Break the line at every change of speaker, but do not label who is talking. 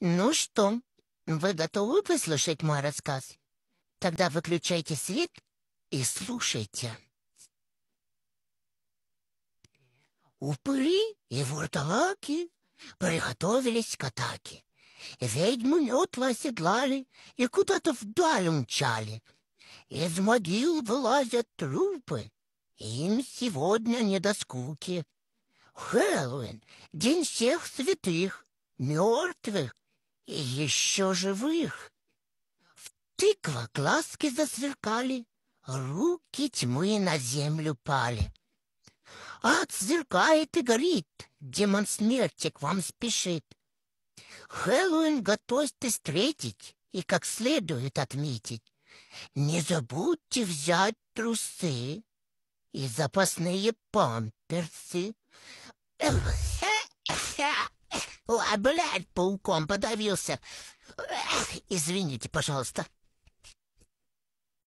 Ну что, вы готовы выслушать мой рассказ? Тогда выключайте свет и слушайте. Упыри и вурдалаки приготовились к атаке. Ведьму метла оседлали и куда-то вдаль умчали. Из могил вылазят трупы, им сегодня не до скуки. Хэллоуин — день всех святых, мертвых и еще живых. В тыква глазки засверкали, руки тьмы на землю пали. Ад сверкает и горит, демон смерти к вам спешит. Хэллоуин готовьтесь встретить и как следует отметить. Не забудьте взять трусы и запасные памперсы. Эх, о, блядь, пауком подавился. Эх, извините, пожалуйста.